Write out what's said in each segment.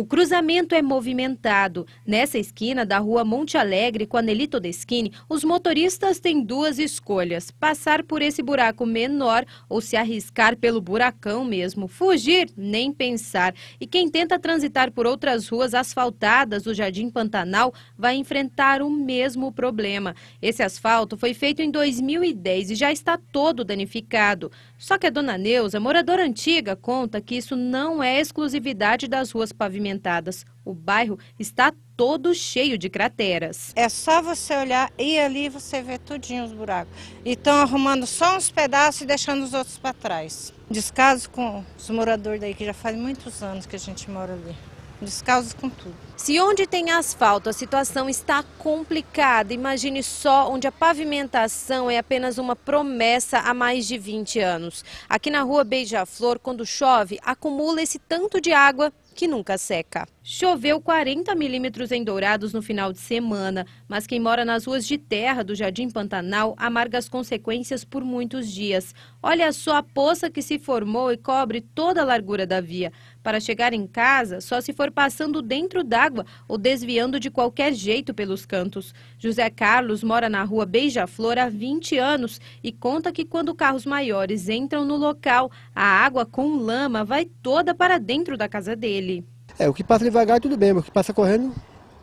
O cruzamento é movimentado. Nessa esquina da rua Monte Alegre com a Nelito Deschini, os motoristas têm duas escolhas. Passar por esse buraco menor ou se arriscar pelo buracão mesmo. Fugir, nem pensar. E quem tenta transitar por outras ruas asfaltadas do Jardim Pantanal vai enfrentar o mesmo problema. Esse asfalto foi feito em 2010 e já está todo danificado. Só que a dona Neuza, moradora antiga, conta que isso não é exclusividade das ruas pavimentadas pavimentadas. O bairro está todo cheio de crateras. É só você olhar e ali você vê tudinho os buracos. E estão arrumando só uns pedaços e deixando os outros para trás. Descaso com os moradores daí, que já faz muitos anos que a gente mora ali descalços com tudo. Se onde tem asfalto a situação está complicada, imagine só onde a pavimentação é apenas uma promessa há mais de 20 anos. Aqui na rua Beija-Flor, quando chove, acumula esse tanto de água que nunca seca. Choveu 40 milímetros em Dourados no final de semana, mas quem mora nas ruas de terra do Jardim Pantanal amarga as consequências por muitos dias. Olha só a poça que se formou e cobre toda a largura da via. Para chegar em casa, só se for passando dentro d'água ou desviando de qualquer jeito pelos cantos. José Carlos mora na rua Beija-Flor há 20 anos e conta que quando carros maiores entram no local, a água com lama vai toda para dentro da casa dele dele. É, o que passa devagar tudo bem, mas o que passa correndo,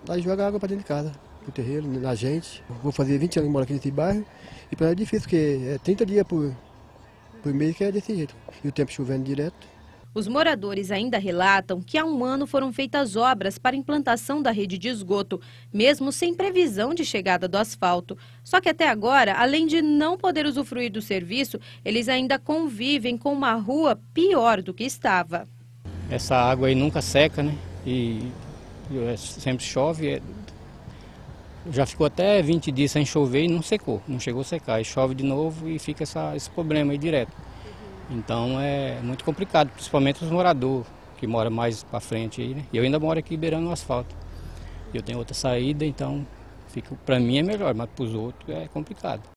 nós joga água para dentro de casa, no terreiro, na gente. Vou fazer 20 anos que moro aqui nesse bairro e para nós é difícil, porque é 30 dias por, por mês que é desse jeito. E o tempo chovendo direto. Os moradores ainda relatam que há um ano foram feitas obras para implantação da rede de esgoto, mesmo sem previsão de chegada do asfalto. Só que até agora, além de não poder usufruir do serviço, eles ainda convivem com uma rua pior do que estava. Essa água aí nunca seca, né? E, e é, sempre chove. É, já ficou até 20 dias sem chover e não secou, não chegou a secar. E chove de novo e fica essa, esse problema aí direto. Então é muito complicado, principalmente os moradores que moram mais para frente aí, né? Eu ainda moro aqui beirando o asfalto. Eu tenho outra saída, então para mim é melhor, mas para os outros é complicado.